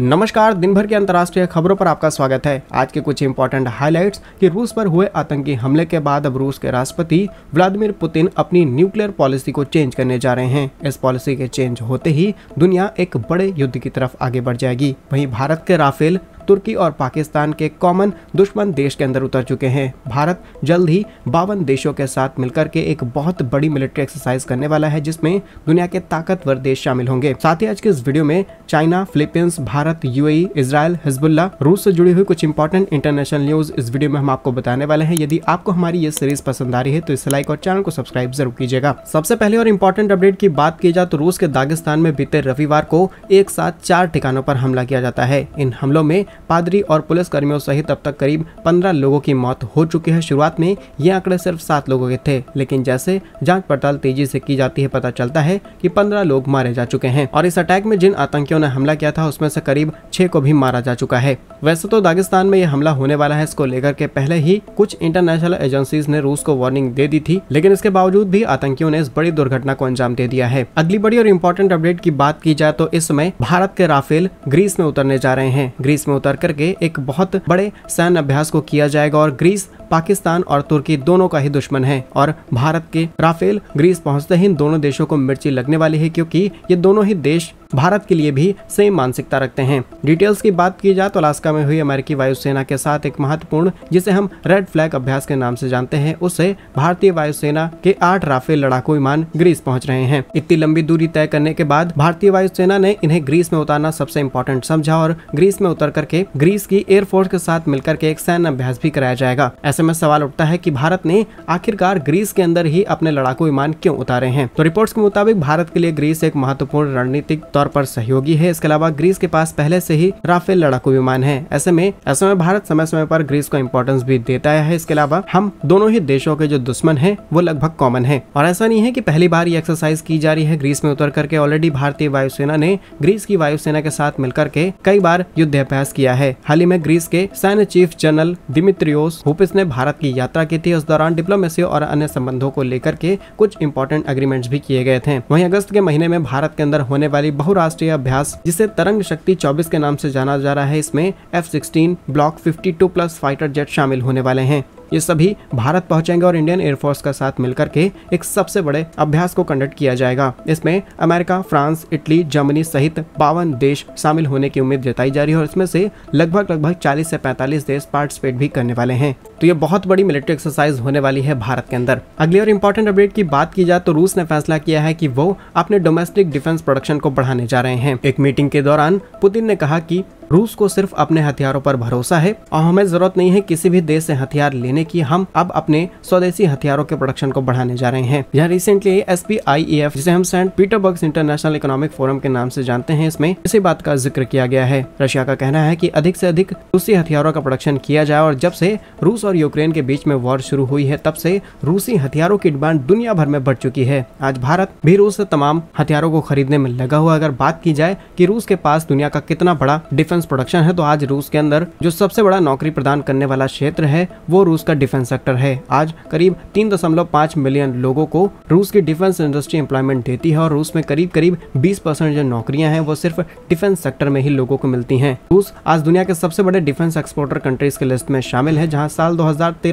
नमस्कार दिन भर के अंतर्राष्ट्रीय खबरों पर आपका स्वागत है आज के कुछ इम्पोर्टेंट हाइलाइट्स कि रूस पर हुए आतंकी हमले के बाद अब रूस के राष्ट्रपति व्लादिमीर पुतिन अपनी न्यूक्लियर पॉलिसी को चेंज करने जा रहे हैं इस पॉलिसी के चेंज होते ही दुनिया एक बड़े युद्ध की तरफ आगे बढ़ जाएगी वहीं भारत के राफेल तुर्की और पाकिस्तान के कॉमन दुश्मन देश के अंदर उतर चुके हैं भारत जल्द ही बावन देशों के साथ मिलकर के एक बहुत बड़ी मिलिट्री एक्सरसाइज करने वाला है जिसमें दुनिया के ताकतवर देश शामिल होंगे साथ ही आज के इस वीडियो में China Philippines Bharat UAE Israel Hezbollah रूस से जुड़ी हुई कुछ इंपॉर्टेंट इंटरनेशनल न्यूज इस वीडियो में हम आपको बताने वाले हैं यदि आपको हमारी ये सीरीज पसंद आ रही है तो इस लाइक और चैनल को सब्सक्राइब जरूर कीजिएगा सबसे पहले और इम्पोर्टेंट अपडेट की बात की जाए तो रूस के दागिस्तान में बीते रविवार को एक साथ चार ठिकानों पर हमला किया जाता है इन हमलों में पादरी और पुलिसकर्मियों सहित अब तक करीब पंद्रह लोगों की मौत हो चुकी है शुरुआत में ये आंकड़े सिर्फ सात लोगों के थे लेकिन जैसे जांच पड़ताल तेजी से की जाती है पता चलता है कि पंद्रह लोग मारे जा चुके हैं और इस अटैक में जिन आतंकियों ने हमला किया था उसमें से करीब छह को भी मारा जा चुका है वैसे तो दागिस्तान में यह हमला होने वाला है इसको लेकर के पहले ही कुछ इंटरनेशनल एजेंसीज ने रूस को वार्निंग दे दी थी लेकिन इसके बावजूद भी आतंकियों ने इस बड़ी दुर्घटना को अंजाम दे दिया है अगली बड़ी और इम्पोर्टेंट अपडेट की बात की जाए तो इस समय भारत के राफेल ग्रीस में उतरने जा रहे हैं ग्रीस में उतर करके एक बहुत बड़े सैन्य अभ्यास को किया जाएगा और ग्रीस पाकिस्तान और तुर्की दोनों का ही दुश्मन है और भारत के राफेल ग्रीस पहुंचते ही दोनों देशों को मिर्ची लगने वाली है क्योंकि ये दोनों ही देश भारत के लिए भी सेम मानसिकता रखते हैं डिटेल्स की बात की जाए तो अलास्का में हुई अमेरिकी वायुसेना के साथ एक महत्वपूर्ण जिसे हम रेड फ्लैग अभ्यास के नाम से जानते हैं उससे भारतीय वायुसेना के आठ राफेल लड़ाकू विमान ग्रीस पहुंच रहे हैं इतनी लंबी दूरी तय करने के बाद भारतीय वायुसेना ने इन्हें ग्रीस में उतारना सबसे इम्पोर्टेंट समझा और ग्रीस में उतर करके ग्रीस की एयरफोर्स के साथ मिलकर के एक सैन्य अभ्यास भी कराया जाएगा ऐसे में सवाल उठता है की भारत ने आखिरकार ग्रीस के अंदर ही अपने लड़ाकू विमान क्यों उतारे हैं तो रिपोर्ट के मुताबिक भारत के लिए ग्रीस एक महत्वपूर्ण रणनीतिक तौर तौर पर सहयोगी है इसके अलावा ग्रीस के पास पहले से ही राफेल लड़ाकू विमान है ऐसे में ऐसे में भारत समय समय पर ग्रीस को इम्पोर्टेंस भी देता है इसके अलावा हम दोनों ही देशों के जो दुश्मन है वो लगभग कॉमन है और ऐसा नहीं है की पहली बार ये एक्सरसाइज की जा रही है ग्रीस में उतर करके ऑलरेडी भारतीय वायुसेना ने ग्रीस की वायुसेना के साथ मिलकर के कई बार युद्धाभ्यास किया है हाल ही में ग्रीस के सैन्य चीफ जनरल दिमित्रियोस हुपिस ने भारत की यात्रा की थी उस दौरान डिप्लोमेसी और अन्य संबंधों को लेकर के कुछ इंपोर्टेंट अग्रीमेंट्स भी किए गए थे वहीं अगस्त के महीने में भारत के अंदर होने वाली बहुत बहुराष्ट्रीय अभ्यास जिसे तरंग शक्ति 24 के नाम से जाना जा रहा है इसमें F sixteen block 52 plus fighter jet शामिल होने वाले हैं ये सभी भारत पहुंचेंगे और इंडियन एयरफोर्स का साथ मिलकर के एक सबसे बड़े अभ्यास को कंडक्ट किया जाएगा इसमें अमेरिका फ्रांस इटली जर्मनी सहित बावन देश शामिल होने की उम्मीद जताई जा रही है और इसमें से लगभग लगभग चालीस से पैंतालीस देश पार्टिसिपेट भी करने वाले हैं तो ये बहुत बड़ी मिलिट्री एक्सरसाइज होने वाली है भारत के अंदर अगली और इम्पोर्टेंट अपडेट की बात की जाए तो रूस ने फैसला किया है कि वो अपने डोमेस्टिक डिफेंस प्रोडक्शन को बढ़ाने जा रहे हैं एक मीटिंग के दौरान पुतिन ने कहा की रूस को सिर्फ अपने हथियारों पर भरोसा है और हमें जरूरत नहीं है किसी भी देश से हथियार लेने की हम अब अपने स्वदेशी हथियारों के प्रोडक्शन को बढ़ाने जा रहे हैं यहाँ recently S P I F जिसे हम Saint Petersburg International Economic Forum के नाम से जानते हैं इसमें इसी बात का जिक्र किया गया है रशिया का कहना है की अधिक से अधिक रूसी हथियारों का प्रोडक्शन किया जाए और जब से रूस और यूक्रेन के बीच में वॉर शुरू हुई है तब से रूसी हथियारों की डिमांड दुनिया भर में बढ़ चुकी है आज भारत भी रूस से तमाम हथियारों को खरीदने में लगा हुआ अगर बात की जाए कि रूस के पास दुनिया का कितना बड़ा डिफेंस डिफेंस प्रोडक्शन है तो आज रूस के अंदर जो सबसे बड़ा नौकरी प्रदान करने वाला क्षेत्र है वो रूस का डिफेंस सेक्टर है आज करीब तीन दशमलव पाँच मिलियन लोगों को रूस की डिफेंस इंडस्ट्री एम्प्लॉयमेंट देती है और रूस में करीब करीब बीस परसेंट जो नौकरियां हैं वो सिर्फ डिफेंस सेक्टर में ही लोगों को मिलती हैं रूस आज दुनिया के सबसे बड़े डिफेंस एक्सपोर्टर कंट्रीज के लिस्ट में शामिल है जहाँ साल दो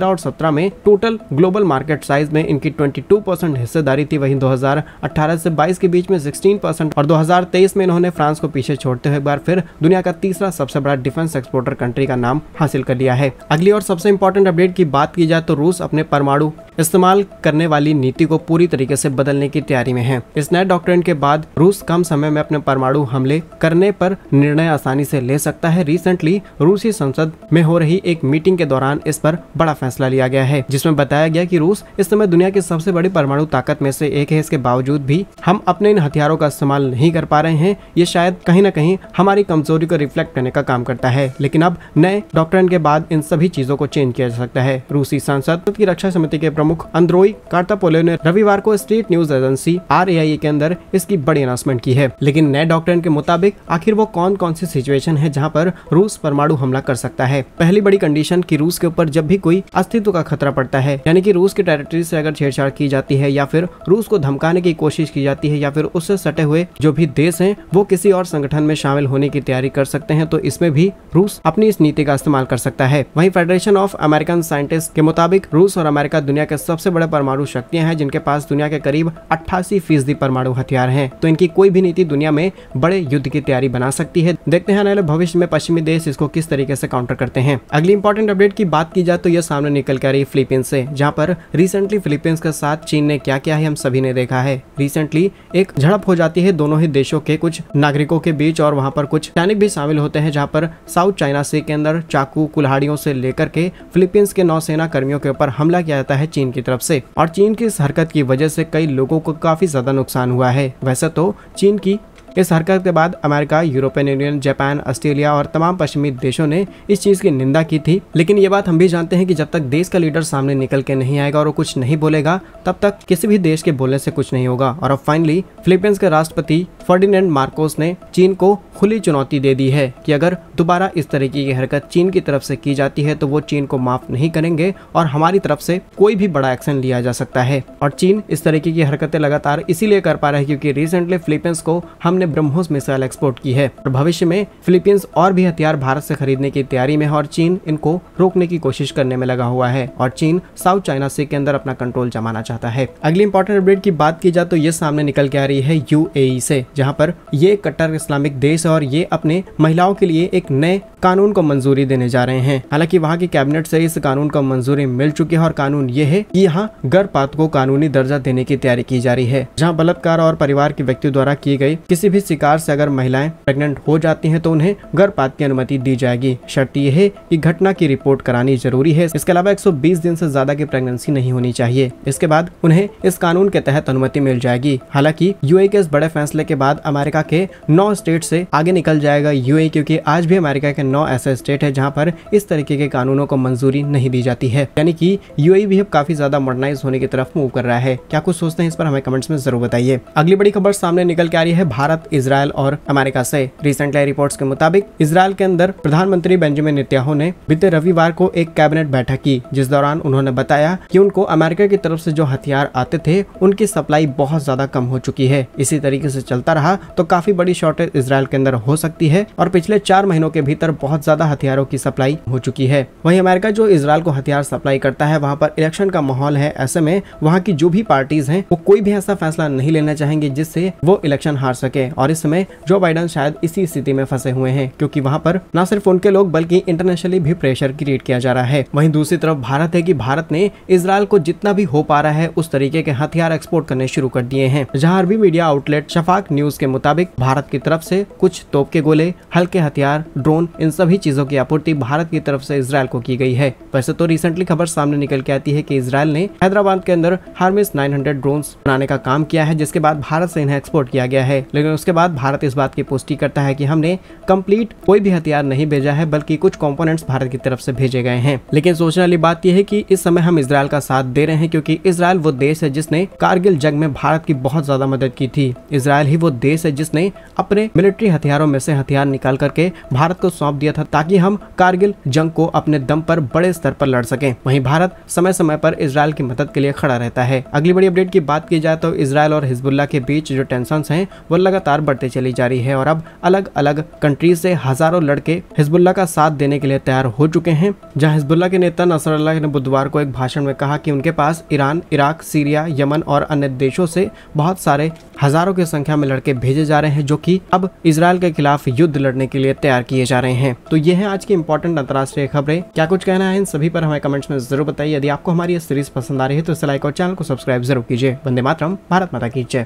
और सत्रह में टोटल ग्लोबल मार्केट साइज में इनकी ट्वेंटी परसेंट हिस्सेदारी थी वहीं 2018 से बाईस के बीच में सिक्सटीन परसेंट और दो में इन्होंने फ्रांस को पीछे छोड़ते हुए एक बार फिर दुनिया का तीस तीसरा सबसे बड़ा डिफेंस एक्सपोर्टर कंट्री का नाम हासिल कर लिया है अगली और सबसे इंपॉर्टेंट अपडेट की बात की जाए तो रूस अपने परमाणु इस्तेमाल करने वाली नीति को पूरी तरीके से बदलने की तैयारी में है इस नए डॉक्ट्रेन के बाद रूस कम समय में अपने परमाणु हमले करने पर निर्णय आसानी से ले सकता है रिसेंटली रूसी संसद में हो रही एक मीटिंग के दौरान इस पर बड़ा फैसला लिया गया है जिसमें बताया गया कि रूस इस समय दुनिया की सबसे बड़ी परमाणु ताकत में से एक है इसके बावजूद भी हम अपने इन हथियारों का इस्तेमाल नहीं कर पा रहे हैं ये शायद कहीं ना कहीं हमारी कमजोरी को रिफ्लेक्ट करने का काम करता है लेकिन अब नए डॉक्टर के बाद इन सभी चीजों को चेंज किया जा सकता है रूसी संसद की रक्षा समिति के प्रमुख प्रमुख अंद्रोई कार्तापोले ने रविवार को स्टेट न्यूज एजेंसी आर के अंदर इसकी बड़ी अनाउंसमेंट की है लेकिन नए डॉक्टर के मुताबिक आखिर वो कौन कौन सी सिचुएशन है जहाँ पर रूस परमाणु हमला कर सकता है पहली बड़ी कंडीशन की रूस के ऊपर जब भी कोई अस्तित्व का खतरा पड़ता है यानी कि रूस के टेरिटरी से अगर छेड़छाड़ की जाती है या फिर रूस को धमकाने की कोशिश की जाती है या फिर उससे सटे हुए जो भी देश हैं वो किसी और संगठन में शामिल होने की तैयारी कर सकते हैं तो इसमें भी रूस अपनी इस नीति का इस्तेमाल कर सकता है वहीं फेडरेशन ऑफ अमेरिकन साइंटिस्ट के मुताबिक रूस और अमेरिका दुनिया के सबसे बड़े परमाणु शक्तियां हैं जिनके पास दुनिया के करीब अट्ठासी फीसदी परमाणु हथियार हैं तो इनकी कोई भी नीति दुनिया में बड़े युद्ध की तैयारी बना सकती है देखते हैं आने भविष्य में पश्चिमी देश इसको किस तरीके से काउंटर करते हैं अगली इंपॉर्टेंट अपडेट की बात की जाए तो यह सामने निकल कर रही फिलीपींस से जहाँ पर रिसेंटली फिलीपींस के साथ चीन ने क्या किया है हम सभी ने देखा है रिसेंटली एक झड़प हो जाती है दोनों ही देशों के कुछ नागरिकों के बीच और वहाँ पर कुछ सैनिक भी शामिल होते हैं जहाँ पर साउथ चाइना सी के अंदर चाकू कुल्हाड़ियों से लेकर के फिलीपींस के नौसेना कर्मियों के ऊपर हमला किया जाता है चीन की तरफ से और चीन की इस हरकत की वजह से कई लोगों को काफी ज्यादा नुकसान हुआ है वैसे तो चीन की इस हरकत के बाद America European Union Japan Australia और तमाम पश्चिमी देशों ने इस चीज़ की निंदा की थी लेकिन ये बात हम भी जानते हैं कि जब तक देश का लीडर सामने निकल के नहीं आएगा और वो कुछ नहीं बोलेगा तब तक किसी भी देश के बोलने से कुछ नहीं होगा और अब फाइनली फिलीपींस के राष्ट्रपति फर्डिनेंड मार्कोस ने चीन को खुली चुनौती दे दी है कि अगर दोबारा इस तरीके की हरकत चीन की तरफ से की जाती है तो वो चीन को माफ नहीं करेंगे और हमारी तरफ से कोई भी बड़ा एक्शन लिया जा सकता है और चीन इस तरीके की हरकतें लगातार इसीलिए कर पा रहा है क्योंकि रिसेंटली फिलीपींस को हमने ने ब्रह्मोस मिसाइल एक्सपोर्ट की है और भविष्य में फिलीपींस और भी हथियार भारत से खरीदने की तैयारी में है और चीन इनको रोकने की कोशिश करने में लगा हुआ है और चीन साउथ चाइना सी के अंदर अपना कंट्रोल जमाना चाहता है अगली इंपॉर्टेंट अपडेट की बात की जाए तो ये सामने निकल के आ रही है यू e से जहाँ पर ये कट्टर इस्लामिक देश और ये अपने महिलाओं के लिए एक नए कानून को मंजूरी देने जा रहे हैं हालांकि वहाँ की कैबिनेट से इस कानून को मंजूरी मिल चुकी है और कानून ये है कि यहाँ गर्भपात को कानूनी दर्जा देने की तैयारी की जा रही है जहाँ बलात्कार और परिवार के व्यक्ति द्वारा की गई किसी किसी भी शिकार से अगर महिलाएं प्रेग्नेंट हो जाती हैं तो उन्हें गर्भपात की अनुमति दी जाएगी शर्त यह है कि घटना की रिपोर्ट करानी जरूरी है इसके अलावा 120 दिन से ज्यादा की प्रेगनेंसी नहीं होनी चाहिए इसके बाद उन्हें इस कानून के तहत अनुमति मिल जाएगी हालांकि यूए e के इस बड़े फैसले के बाद अमेरिका के नौ स्टेट से आगे निकल जाएगा यूए e, क्योंकि आज भी अमेरिका के नौ ऐसे स्टेट है जहाँ पर इस तरीके के कानूनों को मंजूरी नहीं दी जाती है यानी की यूए e भी अब काफी ज्यादा मॉडर्नाइज होने की तरफ मूव कर रहा है क्या कुछ सोचते हैं इस पर हमें कमेंट्स में जरूर बताइए अगली बड़ी खबर सामने निकल के आ रही है भारत साथ इसराइल और अमेरिका से रिसेंटली रिपोर्ट्स के मुताबिक इसराइल के अंदर प्रधानमंत्री बेंजामिन नेतन्याहू ने बीते रविवार को एक कैबिनेट बैठक की जिस दौरान उन्होंने बताया कि उनको अमेरिका की तरफ से जो हथियार आते थे उनकी सप्लाई बहुत ज्यादा कम हो चुकी है इसी तरीके से चलता रहा तो काफी बड़ी शॉर्टेज इसराइल के अंदर हो सकती है और पिछले चार महीनों के भीतर बहुत ज्यादा हथियारों की सप्लाई हो चुकी है वही अमेरिका जो इसराइल को हथियार सप्लाई करता है वहाँ पर इलेक्शन का माहौल है ऐसे में वहाँ की जो भी पार्टीज है वो कोई भी ऐसा फैसला नहीं लेना चाहेंगे जिससे वो इलेक्शन हार सके और इस समय जो बाइडन शायद इसी स्थिति में फंसे हुए हैं क्योंकि वहाँ पर न सिर्फ उनके लोग बल्कि इंटरनेशनली भी प्रेशर क्रिएट किया जा रहा है वहीं दूसरी तरफ भारत है की भारत ने इसराइल को जितना भी हो पा रहा है उस तरीके के हथियार एक्सपोर्ट करने शुरू कर दिए हैं जहाँ अरबी मीडिया आउटलेट शफाक न्यूज के मुताबिक भारत की तरफ से कुछ तोप के गोले हल्के हथियार ड्रोन इन सभी चीजों की आपूर्ति भारत की तरफ से इसराइल को की गई है वैसे तो रिसेंटली खबर सामने निकल के आती है की इसराइल ने हैदराबाद के अंदर हार्मिस हंड्रेड ड्रोन बनाने का काम किया है जिसके बाद भारत से इन्हें एक्सपोर्ट किया गया है लेकिन उसके बाद भारत इस बात की पुष्टि करता है कि हमने कंप्लीट कोई भी हथियार नहीं भेजा है बल्कि कुछ कंपोनेंट्स भारत की तरफ से भेजे गए हैं लेकिन सोचने वाली बात यह है कि इस समय हम इसराइल का साथ दे रहे हैं क्योंकि इसराइल वो देश है जिसने कारगिल जंग में भारत की बहुत ज्यादा मदद की थी इसराइल ही वो देश है जिसने अपने मिलिट्री हथियारों में से हथियार निकाल करके भारत को सौंप दिया था ताकि हम कारगिल जंग को अपने दम पर बड़े स्तर पर लड़ सके वही भारत समय समय पर इसराइल की मदद के लिए खड़ा रहता है अगली बड़ी अपडेट की बात की जाए तो इसराइल और हिजबुल्ला के बीच जो टेंशन है वो लगातार लगातार बढ़ते चली जा रही है और अब अलग अलग कंट्रीज से हजारों लड़के हिजबुल्ला का साथ देने के लिए तैयार हो चुके हैं जहाँ हिजबुल्ला के नेता नसर ने बुधवार को एक भाषण में कहा कि उनके पास ईरान इराक सीरिया यमन और अन्य देशों से बहुत सारे हजारों की संख्या में लड़के भेजे जा रहे हैं जो कि अब इसराइल के खिलाफ युद्ध लड़ने के लिए तैयार किए जा रहे हैं तो ये है आज की इम्पोर्टेंट अंतर्राष्ट्रीय खबरें क्या कुछ कहना है इन सभी पर हमें कमेंट्स में जरूर बताइए यदि आपको हमारी सीरीज पसंद आ रही है तो इस लाइक और चैनल को सब्सक्राइब जरूर कीजिए वंदे मातरम भारत माता की जय